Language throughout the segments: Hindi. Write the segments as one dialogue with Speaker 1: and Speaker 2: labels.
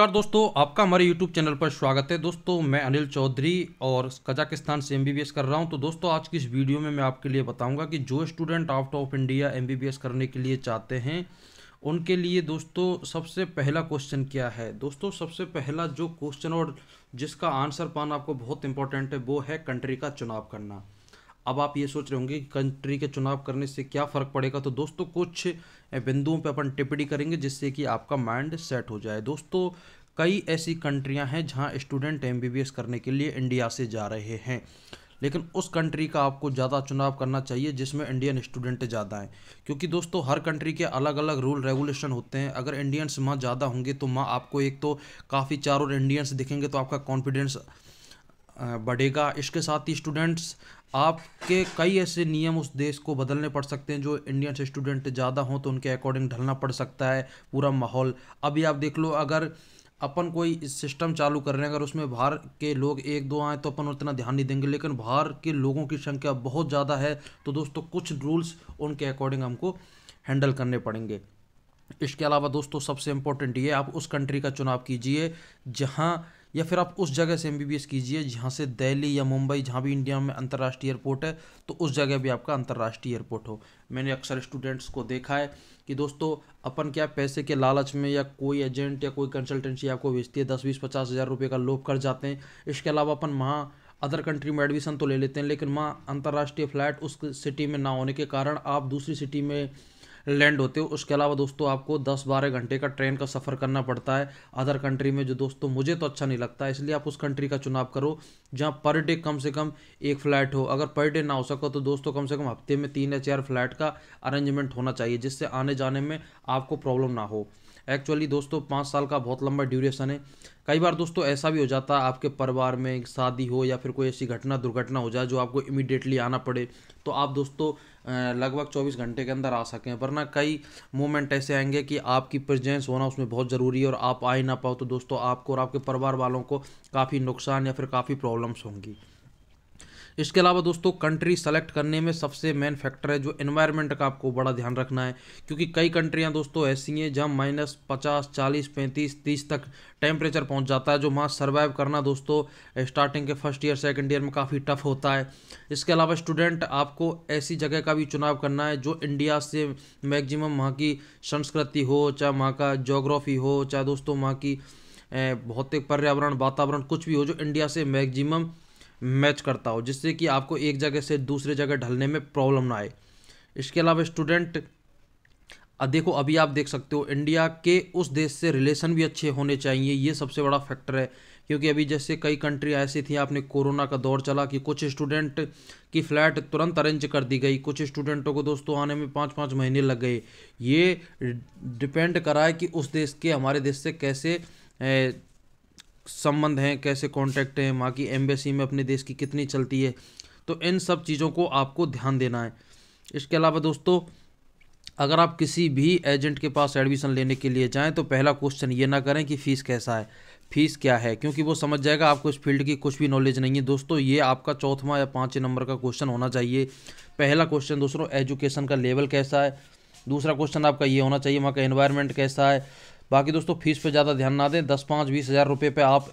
Speaker 1: नमस्कार दोस्तों आपका हमारे YouTube चैनल पर स्वागत है दोस्तों मैं अनिल चौधरी और कजाकिस्तान से एम कर रहा हूं तो दोस्तों आज की इस वीडियो में मैं आपके लिए बताऊंगा कि जो स्टूडेंट आउट ऑफ इंडिया एम करने के लिए चाहते हैं उनके लिए दोस्तों सबसे पहला क्वेश्चन क्या है दोस्तों सबसे पहला जो क्वेश्चन और जिसका आंसर पाना आपको बहुत इंपॉर्टेंट है वो है कंट्री का चुनाव करना अब आप ये सोच रहे होंगे कि कंट्री के चुनाव करने से क्या फ़र्क पड़ेगा तो दोस्तों कुछ बिंदुओं पे अपन टिप्पणी करेंगे जिससे कि आपका माइंड सेट हो जाए दोस्तों कई ऐसी कंट्रियां हैं जहां स्टूडेंट एम करने के लिए इंडिया से जा रहे हैं लेकिन उस कंट्री का आपको ज़्यादा चुनाव करना चाहिए जिसमें इंडियन स्टूडेंट ज़्यादा हैं क्योंकि दोस्तों हर कंट्री के अलग अलग रूल रेगुलेशन होते हैं अगर इंडियंस माँ ज़्यादा होंगे तो माँ आपको एक तो काफ़ी चार और इंडियंस दिखेंगे तो आपका कॉन्फिडेंस बढ़ेगा इसके साथ ही स्टूडेंट्स आपके कई ऐसे नियम उस देश को बदलने पड़ सकते हैं जो इंडियन से स्टूडेंट ज़्यादा हों तो उनके अकॉर्डिंग ढलना पड़ सकता है पूरा माहौल अभी आप देख लो अगर अपन कोई सिस्टम चालू कर रहे हैं अगर उसमें बाहर के लोग एक दो आए तो अपन उतना ध्यान नहीं देंगे लेकिन बाहर के लोगों की संख्या बहुत ज़्यादा है तो दोस्तों कुछ रूल्स उनके अकॉर्डिंग हमको हैंडल करने पड़ेंगे इसके अलावा दोस्तों सबसे इम्पोर्टेंट ये आप उस कंट्री का चुनाव कीजिए जहाँ या फिर आप उस जगह से एम कीजिए जहाँ से दिल्ली या मुंबई जहाँ भी इंडिया में अंतर्राष्ट्रीय एयरपोर्ट है तो उस जगह भी आपका अंतर्राष्ट्रीय एयरपोर्ट हो मैंने अक्सर स्टूडेंट्स को देखा है कि दोस्तों अपन क्या पैसे के लालच में या कोई एजेंट या कोई कंसल्टेंसी आपको भेजती है दस बीस पचास हज़ार रुपये का लोभ कर जाते हैं इसके अलावा अपन वहाँ अदर कंट्री में एडमिशन तो ले लेते हैं लेकिन वहाँ अंतर्राष्ट्रीय फ्लाइट उस सिटी में ना होने के कारण आप दूसरी सिटी में लैंड होते हो उसके अलावा दोस्तों आपको दस बारह घंटे का ट्रेन का सफ़र करना पड़ता है अदर कंट्री में जो दोस्तों मुझे तो अच्छा नहीं लगता इसलिए आप उस कंट्री का चुनाव करो जहाँ पर डे कम से कम एक फ्लैट हो अगर पर डे ना हो सको तो दोस्तों कम से कम हफ्ते में तीन या चार फ्लैट का अरेंजमेंट होना चाहिए जिससे आने जाने में आपको प्रॉब्लम ना हो एक्चुअली दोस्तों पाँच साल का बहुत लंबा ड्यूरेशन है कई बार दोस्तों ऐसा भी हो जाता है आपके परिवार में शादी हो या फिर कोई ऐसी घटना दुर्घटना हो जाए जो आपको इमिडिएटली आना पड़े तो आप दोस्तों लगभग 24 घंटे के अंदर आ सकें वरना कई मोमेंट ऐसे आएंगे कि आपकी प्रेजेंस होना उसमें बहुत ज़रूरी है और आप आ ही ना पाओ तो दोस्तों आपको और आपके परिवार वालों को काफ़ी नुकसान या फिर काफ़ी प्रॉब्लम्स होंगी इसके अलावा दोस्तों कंट्री सेलेक्ट करने में सबसे मेन फैक्टर है जो इन्वायरमेंट का आपको बड़ा ध्यान रखना है क्योंकि कई कंट्रियाँ दोस्तों ऐसी हैं जहाँ माइनस पचास चालीस पैंतीस तीस तक टेम्परेचर पहुँच जाता है जो वहाँ सर्वाइव करना दोस्तों स्टार्टिंग के फर्स्ट ईयर सेकेंड ईयर में काफ़ी टफ होता है इसके अलावा स्टूडेंट आपको ऐसी जगह का भी चुनाव करना है जो इंडिया से मैगजिमम वहाँ की संस्कृति हो चाहे वहाँ का जोग्राफी हो चाहे दोस्तों वहाँ की भौतिक पर्यावरण वातावरण कुछ भी हो जो इंडिया से मैगजिमम मैच करता हो जिससे कि आपको एक जगह से दूसरे जगह ढलने में प्रॉब्लम ना आए इसके अलावा स्टूडेंट देखो अभी आप देख सकते हो इंडिया के उस देश से रिलेशन भी अच्छे होने चाहिए ये सबसे बड़ा फैक्टर है क्योंकि अभी जैसे कई कंट्री ऐसी थी आपने कोरोना का दौर चला कि कुछ स्टूडेंट की फ़्लैट तुरंत अरेंज कर दी गई कुछ स्टूडेंटों को दोस्तों आने में पाँच पाँच महीने लग गए ये डिपेंड करा है कि उस देश के हमारे देश से कैसे संबंध हैं कैसे कॉन्टैक्ट हैं वहाँ की एम्बेसी में अपने देश की कितनी चलती है तो इन सब चीज़ों को आपको ध्यान देना है इसके अलावा दोस्तों अगर आप किसी भी एजेंट के पास एडमिशन लेने के लिए जाएं तो पहला क्वेश्चन ये ना करें कि फ़ीस कैसा है फ़ीस क्या है क्योंकि वो समझ जाएगा आपको इस फील्ड की कुछ भी नॉलेज नहीं है दोस्तों ये आपका चौथा या पाँचवें नंबर का क्वेश्चन होना चाहिए पहला क्वेश्चन दोस्तों एजुकेशन का लेवल कैसा है दूसरा क्वेश्चन आपका ये होना चाहिए वहाँ का इन्वायरमेंट कैसा है बाकी दोस्तों फीस पे ज़्यादा ध्यान ना दें दस पाँच बीस हज़ार रुपये पर आप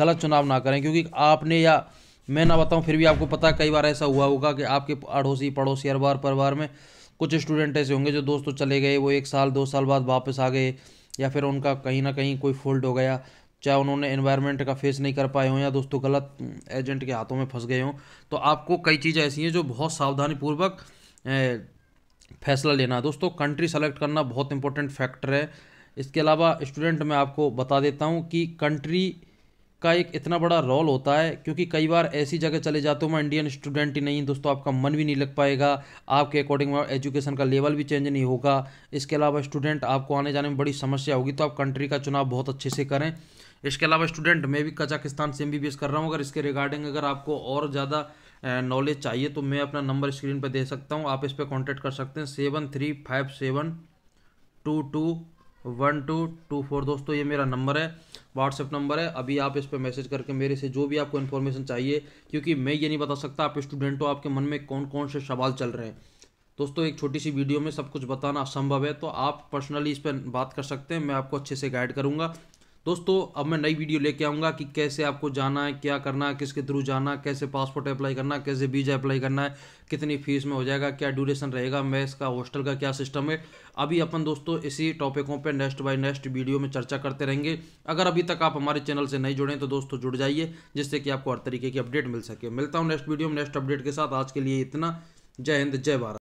Speaker 1: गलत चुनाव ना करें क्योंकि आपने या मैं ना बताऊं फिर भी आपको पता है कई बार ऐसा हुआ होगा कि आपके अड़ोसी पड़ोसी अरबार परिवार में कुछ स्टूडेंट ऐसे होंगे जो दोस्तों चले गए वो एक साल दो साल बाद वापस आ गए या फिर उनका कहीं ना कहीं कोई फॉल्ट हो गया चाहे उन्होंने इन्वायरमेंट का फेस नहीं कर पाए हों या दोस्तों गलत एजेंट के हाथों में फंस गए हों तो आपको कई चीज़ें ऐसी हैं जो बहुत सावधानीपूर्वक फैसला लेना दोस्तों कंट्री सेलेक्ट करना बहुत इंपॉर्टेंट फैक्टर है इसके अलावा स्टूडेंट मैं आपको बता देता हूँ कि कंट्री का एक इतना बड़ा रोल होता है क्योंकि कई बार ऐसी जगह चले जाते हो मैं इंडियन स्टूडेंट ही नहीं दोस्तों आपका मन भी नहीं लग पाएगा आपके अकॉर्डिंग एजुकेशन का लेवल भी चेंज नहीं होगा इसके अलावा स्टूडेंट आपको आने जाने में बड़ी समस्या होगी तो आप कंट्री का चुनाव बहुत अच्छे से करें इसके अलावा स्टूडेंट मैं भी कजाकिस्तान से एम कर रहा हूँ अगर इसके रिगार्डिंग अगर आपको और ज़्यादा नॉलेज चाहिए तो मैं अपना नंबर स्क्रीन पर दे सकता हूँ आप इस पर कॉन्टैक्ट कर सकते हैं seven three five seven two two one two two four दोस्तों ये मेरा नंबर है व्हाट्सएप नंबर है अभी आप इस पर मैसेज करके मेरे से जो भी आपको इन्फॉर्मेशन चाहिए क्योंकि मैं ये नहीं बता सकता आप स्टूडेंट हो आपके मन में कौन कौन से सवाल चल रहे हैं दोस्तों एक छोटी सी वीडियो में सब कुछ बताना असंभव है तो आप पर्सनली इस पर बात कर सकते हैं मैं आपको अच्छे से गाइड करूँगा दोस्तों अब मैं नई वीडियो लेके आऊँगा कि कैसे आपको जाना है क्या करना है किसके थ्रू जाना है कैसे पासपोर्ट अप्लाई करना है कैसे वीज़ा अप्लाई करना है कितनी फीस में हो जाएगा क्या ड्यूरेशन रहेगा मैस का हॉस्टल का क्या सिस्टम है अभी अपन दोस्तों इसी टॉपिकों पे नेक्स्ट बाय नेक्स्ट वीडियो में चर्चा करते रहेंगे अगर अभी तक आप हमारे चैनल से नहीं जुड़े तो दोस्तों जुड़ जाइए जिससे कि आपको हर तरीके की अपडेट मिल सके मिलता हूँ नेक्स्ट वीडियो में नेक्स्ट अपडेट के साथ आज के लिए इतना जय हिंद जय भारत